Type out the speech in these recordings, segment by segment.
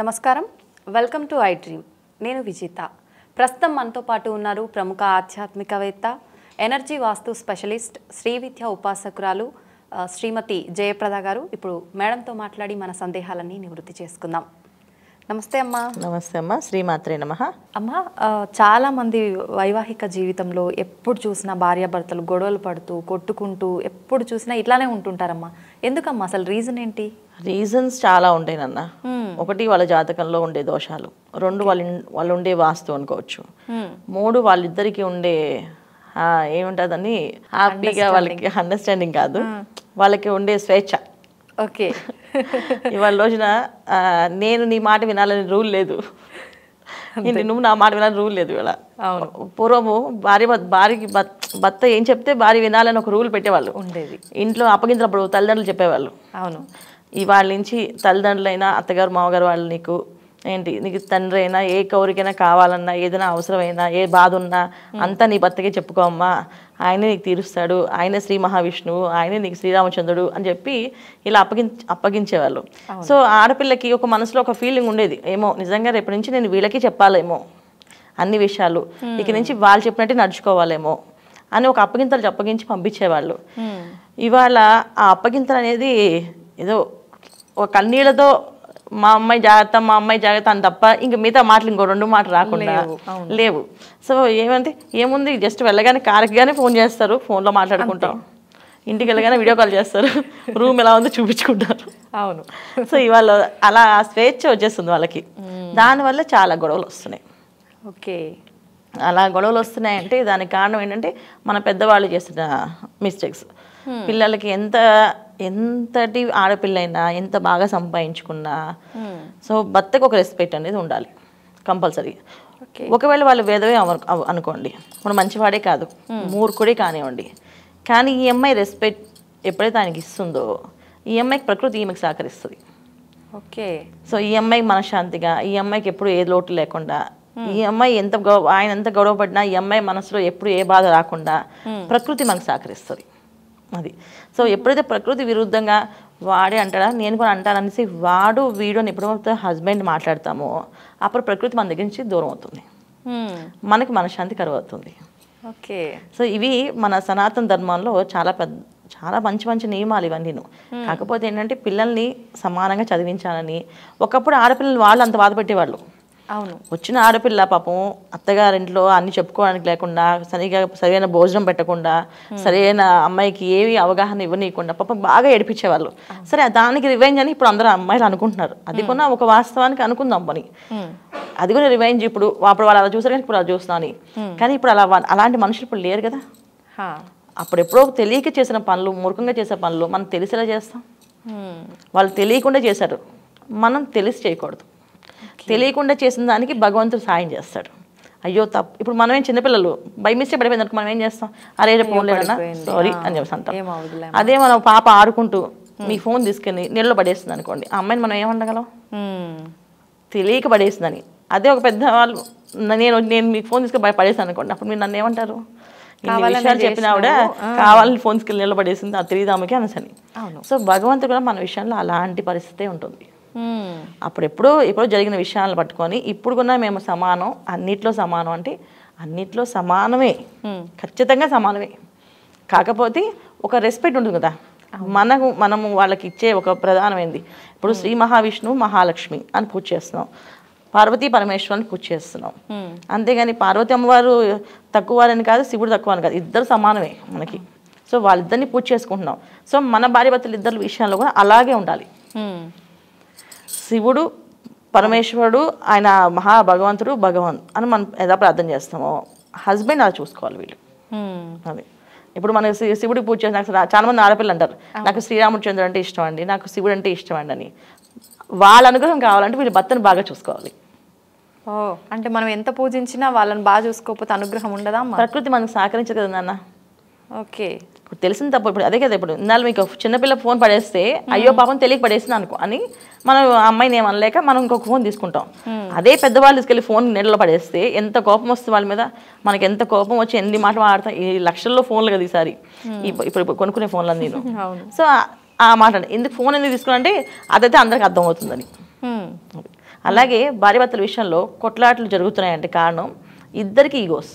నమస్కారం welcome to I dream నేను విజేత ప్రస్తుతం మనతో పాటు ఉన్నారు ప్రముఖ ఆధ్యాత్మికవేత్త ఎనర్జీ వాస్తు స్పెషలిస్ట్ శ్రీ విద్య ఉపాసకురాలు శ్రీమతి జయప్రద గారు ఇప్పుడు మేడంతో మాట్లాడి మన సందేహాలన్నీ నివృత్తి చేసుకుందాం నమస్తే అమ్మా నమస్తే అమ్మా శ్రీమాత్రే నమ అమ్మా చాలామంది వైవాహిక జీవితంలో ఎప్పుడు చూసినా భార్యాభర్తలు గొడవలు పడుతూ కొట్టుకుంటూ ఎప్పుడు చూసినా ఇట్లానే ఉంటుంటారమ్మా ఎందుకమ్మా అసలు రీజన్ ఏంటి రీజన్స్ చాలా ఉంటాయి నాన్న ఒకటి వాళ్ళ జాతకంలో ఉండే దోషాలు రెండు వాళ్ళ వాళ్ళు ఉండే వాస్తు అనుకోవచ్చు మూడు వాళ్ళిద్దరికి ఉండే ఏముంటుందని హ్యాపీగా వాళ్ళకి అండర్స్టాండింగ్ కాదు వాళ్ళకి ఉండే స్వేచ్ఛ ఓకే ఇవాళ రోజున నేను నీ మాట వినాలని రూల్ లేదు నువ్వు నా మాట వినాలని రూల్ లేదు ఇవాళ పూర్వము భార్య భార్యకి భర్త ఏం చెప్తే భార్య వినాలని ఒక రూల్ పెట్టేవాళ్ళు ఉండేది ఇంట్లో అప్పగించినప్పుడు తల్లిదండ్రులు చెప్పేవాళ్ళు అవును ఇవాళ నుంచి తల్లిదండ్రులైనా అత్తగారు మామగారు వాళ్ళు నీకు ఏంటి నీకు తండ్రి అయినా ఏ కౌరికైనా కావాలన్నా ఏదైనా అవసరమైనా ఏ బాధ ఉన్నా అంతా నీ భర్తకే చెప్పుకోమ్మా ఆయనే నీకు తీరుస్తాడు ఆయనే శ్రీ మహావిష్ణువు ఆయనే నీకు శ్రీరామచంద్రుడు అని చెప్పి ఇలా అప్పగిం అప్పగించేవాళ్ళు సో ఆడపిల్లకి ఒక మనసులో ఒక ఫీలింగ్ ఉండేది ఏమో నిజంగా రేపటి నుంచి నేను వీళ్ళకి చెప్పాలేమో అన్ని విషయాలు ఇక నుంచి వాళ్ళు చెప్పినట్టు నడుచుకోవాలేమో అని ఒక అప్పగింతలు అప్పగించి పంపించేవాళ్ళు ఇవాళ ఆ అప్పగింతలు అనేది ఏదో ఒక కన్నీళ్ళతో మా అమ్మాయి జాగ్రత్త మా అమ్మాయి జాగ్రత్త అని తప్ప ఇంక మిగతా మాటలు ఇంకో రెండు మాటలు రాకుండా లేవు సో ఏమంటే ఏముంది జస్ట్ వెళ్ళగానే కార్కి కానీ ఫోన్ చేస్తారు ఫోన్లో మాట్లాడుకుంటాం ఇంటికి వెళ్ళగానే వీడియో కాల్ చేస్తారు రూమ్ ఎలా ఉందో చూపించుకుంటారు అవును సో ఇవాళ అలా స్వేచ్ఛ వచ్చేస్తుంది వాళ్ళకి దానివల్ల చాలా గొడవలు వస్తున్నాయి ఓకే అలా గొడవలు వస్తున్నాయి అంటే దానికి కారణం ఏంటంటే మన పెద్దవాళ్ళు చేసిన మిస్టేక్స్ పిల్లలకి ఎంత ఎంతటి ఆడపిల్లైనా ఎంత బాగా సంపాదించుకున్నా hmm. సో భర్తకు ఒక రెస్పెక్ట్ అనేది ఉండాలి కంపల్సరీ ఒకవేళ వాళ్ళు వేదవే అనుకోండి ఇప్పుడు మంచివాడే కాదు hmm. మూర్ఖుడే కానివ్వండి కానీ ఈ అమ్మాయి రెస్పెక్ట్ ఎప్పుడైతే ఆయనకి ఇస్తుందో ఈ అమ్మాయికి ప్రకృతి ఈమెకి సహకరిస్తుంది ఓకే సో ఈ అమ్మాయికి మనశ్శాంతిగా ఈ అమ్మాయికి ఎప్పుడు ఏ లోటు లేకుండా hmm. ఈ అమ్మాయి ఎంత ఆయన ఎంత గౌరవపడినా ఈ అమ్మాయి మనసులో ఎప్పుడు ఏ బాధ రాకుండా ప్రకృతి మనకు సహకరిస్తుంది అది సో ఎప్పుడైతే ప్రకృతి విరుద్ధంగా వాడే అంటాడా నేను కూడా అంటాను అనేసి వాడు వీడు అని ఎప్పుడైతే హస్బెండ్ మాట్లాడతామో అప్పుడు ప్రకృతి మన దగ్గర నుంచి దూరం అవుతుంది మనకి మనశ్శాంతి కరువవుతుంది ఓకే సో ఇవి మన సనాతన ధర్మంలో చాలా పెద్ద చాలా మంచి మంచి నియమాలు ఇవన్నీ కాకపోతే ఏంటంటే పిల్లల్ని సమానంగా చదివించాలని ఒకప్పుడు ఆడపిల్లలు వాళ్ళు అంత బాధపెట్టేవాళ్ళు అవును వచ్చిన ఆడపిల్ల పాపం అత్తగారింట్లో అన్ని చెప్పుకోవడానికి లేకుండా సరిగా సరైన భోజనం పెట్టకుండా సరైన అమ్మాయికి ఏవి అవగాహన ఇవ్వనీయకుండా పాపం బాగా ఏడిపించేవాళ్ళు సరే దానికి రివెంజ్ అని ఇప్పుడు అందరూ అమ్మాయిలు అనుకుంటున్నారు అది కూడా ఒక వాస్తవానికి అనుకుందాం పని అది కూడా రివెంజ్ ఇప్పుడు అప్పుడు వాళ్ళు అలా చూసారు కానీ ఇప్పుడు అలా చూస్తున్నాను కానీ ఇప్పుడు అలా అలాంటి మనుషులు ఇప్పుడు లేరు కదా అప్పుడు ఎప్పుడో తెలియక చేసిన పనులు మూర్ఖంగా చేసే పనులు మనం తెలిసేలా చేస్తాం వాళ్ళు తెలియకుండా చేశారు మనం తెలిసి చేయకూడదు తెలియకుండా చేసిన దానికి భగవంతుడు సాయం చేస్తాడు అయ్యో తప్పు ఇప్పుడు ఏం చిన్నపిల్లలు బై మిస్టే పడిపోయిందనుకో మనం ఏం చేస్తాం అరే లేదన్నా సారీ అని చెప్పేసి అంటాం అదే మనం పాప ఆడుకుంటూ మీ ఫోన్ తీసుకెళ్ళి నీళ్ళు పడేస్తుంది అనుకోండి ఆ అమ్మాయిని మనం ఏమండగలం తెలియక పడేస్తుందని అదే ఒక పెద్ద వాళ్ళు నేను నేను మీకు ఫోన్ తీసుకుని పడేస్తాను అనుకోండి అప్పుడు మీరు నన్ను ఏమంటారు విషయాలు చెప్పినా కూడా కావాలని ఫోన్స్కి నిలబడేసింది ఆ తెలియదు అనసని సో భగవంతుడు కూడా మన విషయంలో అలాంటి పరిస్థితే ఉంటుంది అప్పుడు ఎప్పుడో ఎప్పుడో జరిగిన విషయాలను పట్టుకొని ఇప్పుడు కూడా మేము సమానం అన్నిట్లో సమానం అంటే అన్నిట్లో సమానమే ఖచ్చితంగా సమానమే కాకపోతే ఒక రెస్పెక్ట్ ఉంటుంది కదా మనకు మనము వాళ్ళకి ఇచ్చే ఒక ప్రధానమైంది ఇప్పుడు శ్రీ మహావిష్ణువు మహాలక్ష్మి అని పూజ చేస్తున్నాం పార్వతీ పరమేశ్వరుని పూజ చేస్తున్నాం అంతేగాని పార్వతి అమ్మవారు తక్కువ వారని కాదు శివుడు తక్కువ అని కాదు ఇద్దరు సమానమే మనకి సో వాళ్ళిద్దరిని పూజ చేసుకుంటున్నాం సో మన భార్య భర్తలు ఇద్దరు విషయాల్లో కూడా అలాగే ఉండాలి శివుడు పరమేశ్వరుడు ఆయన మహా భగవంతుడు అని మనం ఎలా ప్రార్థన చేస్తామో హస్బెండ్ అలా చూసుకోవాలి వీళ్ళు hmm. అది ఇప్పుడు మన శివుడికి పూజ చేసిన నాకు చాలా మంది ఆడపిల్లలు అంటారు నాకు శ్రీరామచంద్రుడు అంటే ఇష్టం అండి నాకు శివుడు అంటే ఇష్టం అండి అని వాళ్ళ అనుగ్రహం కావాలంటే వీళ్ళు భర్తను బాగా చూసుకోవాలి ఓ అంటే మనం ఎంత పూజించినా వాళ్ళని బాగా చూసుకోకపోతే అనుగ్రహం ఉండదా ప్రకృతి మనకు సహకరించదు కదా నాన్న ఓకే ఇప్పుడు తెలిసిన తప్ప ఇప్పుడు అదే కదా ఇప్పుడు ఇందాక మీకు చిన్నపిల్ల ఫోన్ పడేస్తే అయ్యో పాపం తెలియక పడేసింది అనుకో అని మనం అమ్మాయిని ఏమనలేక మనం ఇంకొక ఫోన్ తీసుకుంటాం అదే పెద్దవాళ్ళు తీసుకెళ్ళి ఫోన్ నీళ్ళలో పడేస్తే ఎంత కోపం వస్తుంది వాళ్ళ మీద మనకి ఎంత కోపం వచ్చి ఎన్ని మాటలు ఆడతాం ఈ లక్షల్లో ఫోన్లు కదా ఈసారి ఇప్పుడు కొనుక్కునే ఫోన్లు నేను సో ఆ మాట ఎందుకు ఫోన్ అనేది తీసుకున్నాంటే అదైతే అందరికి అర్థమవుతుందని అలాగే భార్యభర్తల విషయంలో కొట్లాటలు జరుగుతున్నాయంటే కారణం ఇద్దరికి ఈగోస్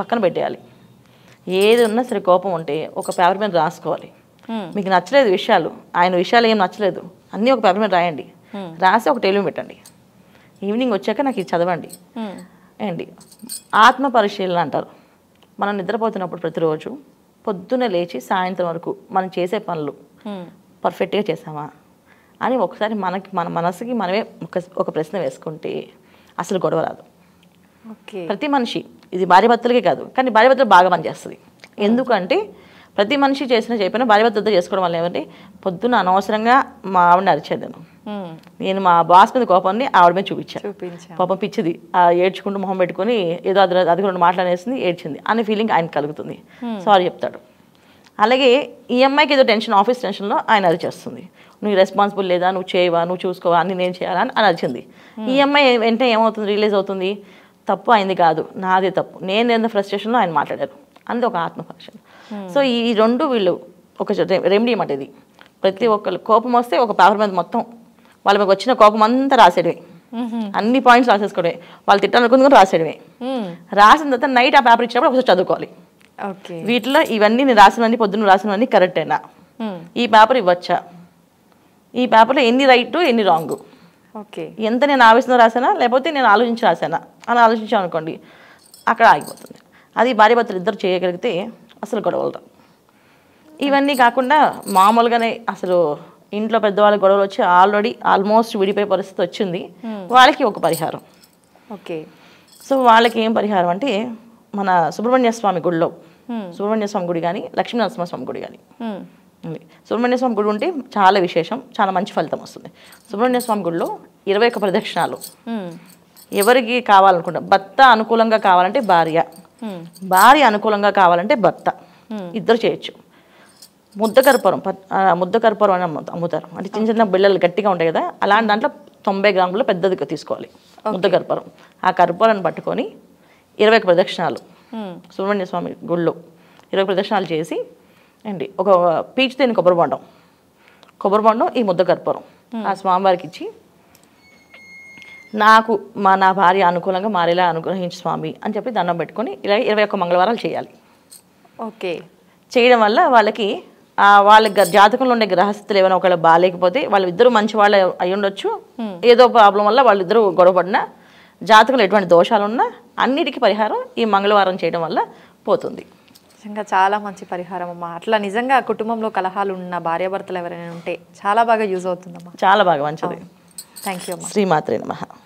పక్కన పెట్టేయాలి ఏది ఉన్నా సరే కోపం ఉంటే ఒక పేపర్ మీద రాసుకోవాలి మీకు నచ్చలేదు విషయాలు ఆయన విషయాలు ఏం నచ్చలేదు అన్నీ ఒక పేపర్ మీద రాయండి రాసి ఒక టేబుల్ పెట్టండి ఈవినింగ్ వచ్చాక నాకు ఇది చదవండి ఏంటి ఆత్మ పరిశీలన అంటారు మనం నిద్రపోతున్నప్పుడు ప్రతిరోజు పొద్దున్న లేచి సాయంత్రం వరకు మనం చేసే పనులు పర్ఫెక్ట్గా చేసామా అని ఒకసారి మనకి మన మనసుకి మనమే ఒక ఒక ప్రశ్న వేసుకుంటే అసలు గొడవ రాదు ప్రతి మనిషి ఇది భార్యభర్తలకే కాదు కానీ భార్యభర్తలు బాగా పనిచేస్తుంది ఎందుకంటే ప్రతి మనిషి చేసిన చెప్పిన భార్యభర్తలతో చేసుకోవడం వల్ల ఏమంటే పొద్దున్న అనవసరంగా మా ఆవిడని అరిచేదాను నేను మా బాస్ మీద కోపాన్ని ఆవిడ మీద చూపించాను పాపం పిచ్చిది ఏడ్చుకుంటూ మొహం పెట్టుకుని ఏదో అది అది రెండు మాట్లాడేసింది ఏడ్చింది అనే ఫీలింగ్ ఆయన కలుగుతుంది సారీ చెప్తాడు అలాగే ఈ అమ్మాయికి ఏదో టెన్షన్ ఆఫీస్ టెన్షన్లో ఆయన అది చేస్తుంది నువ్వు రెస్పాన్సిబుల్ లేదా నువ్వు చేయవా నువ్వు చూసుకోవా అన్ని నేను చేయాలని అని అరిచింది ఈ అమ్మాయి వెంటనే ఏమవుతుంది రిలీజ్ అవుతుంది తప్పు అయింది కాదు నాదే తప్పు నేను ఎంత ఫ్రస్ట్రేషన్లో ఆయన మాట్లాడారు అనేది ఒక ఫంక్షన్ hmm. సో ఈ రెండు వీళ్ళు ఒక రెమెడీ అన్నమాట ఇది ప్రతి ఒక్కరు కోపం వస్తే ఒక పేపర్ మీద మొత్తం వాళ్ళ మీకు వచ్చిన కోపం అంతా రాసేడివి hmm. అన్ని పాయింట్స్ రాసేసుకోవడమే వాళ్ళు తిట్టాలనుకుంది కూడా hmm. రాసిన తర్వాత నైట్ ఆ పేపర్ ఇచ్చినప్పుడు ఒకసారి చదువుకోవాలి వీటిలో ఇవన్నీ నేను రాసినవన్నీ పొద్దున్న రాసినవన్నీ కరెక్టేనా ఈ పేపర్ ఇవ్వచ్చా ఈ పేపర్లో ఎన్ని రైట్ ఎన్ని రాంగ్ ఓకే ఎంత నేను ఆవేశంలో రాసానా లేకపోతే నేను ఆలోచించి రాసానా అని ఆలోచించాం అనుకోండి అక్కడ ఆగిపోతుంది అది భర్తలు ఇద్దరు చేయగలిగితే అసలు గొడవలు ఇవన్నీ కాకుండా మామూలుగానే అసలు ఇంట్లో పెద్దవాళ్ళ గొడవలు వచ్చి ఆల్రెడీ ఆల్మోస్ట్ విడిపోయే పరిస్థితి వచ్చింది వాళ్ళకి ఒక పరిహారం ఓకే సో వాళ్ళకి ఏం పరిహారం అంటే మన సుబ్రహ్మణ్య స్వామి గుడిలో సుబ్రహ్మణ్య స్వామి గుడి కానీ లక్ష్మీనరసింహ స్వామి గుడి కానీ సుబ్రహ్మణ్య స్వామి గుడి ఉంటే చాలా విశేషం చాలా మంచి ఫలితం వస్తుంది సుబ్రహ్మణ్య స్వామి గుడిలో ఇరవై ఒక్క ప్రదక్షిణాలు ఎవరికి కావాలనుకుంటా భర్త అనుకూలంగా కావాలంటే భార్య భార్య అనుకూలంగా కావాలంటే భర్త ఇద్దరు చేయొచ్చు ముద్ద కర్పూరం ముద్ద కర్పూరం అని అమ్ముతారు అంటే చిన్న చిన్న బిళ్ళలు గట్టిగా ఉంటాయి కదా అలాంటి దాంట్లో తొంభై గ్రాములు పెద్దదిగా తీసుకోవాలి ముద్ద కర్పూరం ఆ కర్పూరాన్ని పట్టుకొని ఇరవై ప్రదక్షిణాలు సుబ్రహ్మణ్య స్వామి గుళ్ళు ఇరవై ప్రదక్షిణాలు చేసి అండి ఒక పీచ్ దేని కొబ్బరి బొండం కొబ్బరి బొండం ఈ ముద్ద కర్పూరం ఆ స్వామివారికి ఇచ్చి నాకు మా నా భార్య అనుకూలంగా మారేలా అనుగ్రహించి స్వామి అని చెప్పి దండం పెట్టుకొని ఇలా ఇరవై ఒక్క మంగళవారాలు చేయాలి ఓకే చేయడం వల్ల వాళ్ళకి వాళ్ళ జాతకంలో ఉండే గ్రహస్థితులు ఏమైనా ఒకవేళ బాగాలేకపోతే వాళ్ళిద్దరు మంచి వాళ్ళు అయి ఉండొచ్చు ఏదో ప్రాబ్లం వల్ల వాళ్ళిద్దరు గొడవపడినా జాతకంలో ఎటువంటి దోషాలున్నా అన్నిటికీ పరిహారం ఈ మంగళవారం చేయడం వల్ల పోతుంది నిజంగా చాలా మంచి పరిహారం అమ్మా అట్లా నిజంగా కుటుంబంలో కలహాలు ఉన్న భార్యాభర్తలు ఎవరైనా ఉంటే చాలా బాగా యూజ్ అవుతుందమ్మా చాలా బాగా మంచిది థ్యాంక్ యూ అమ్మా శ్రీమాత్రే నమ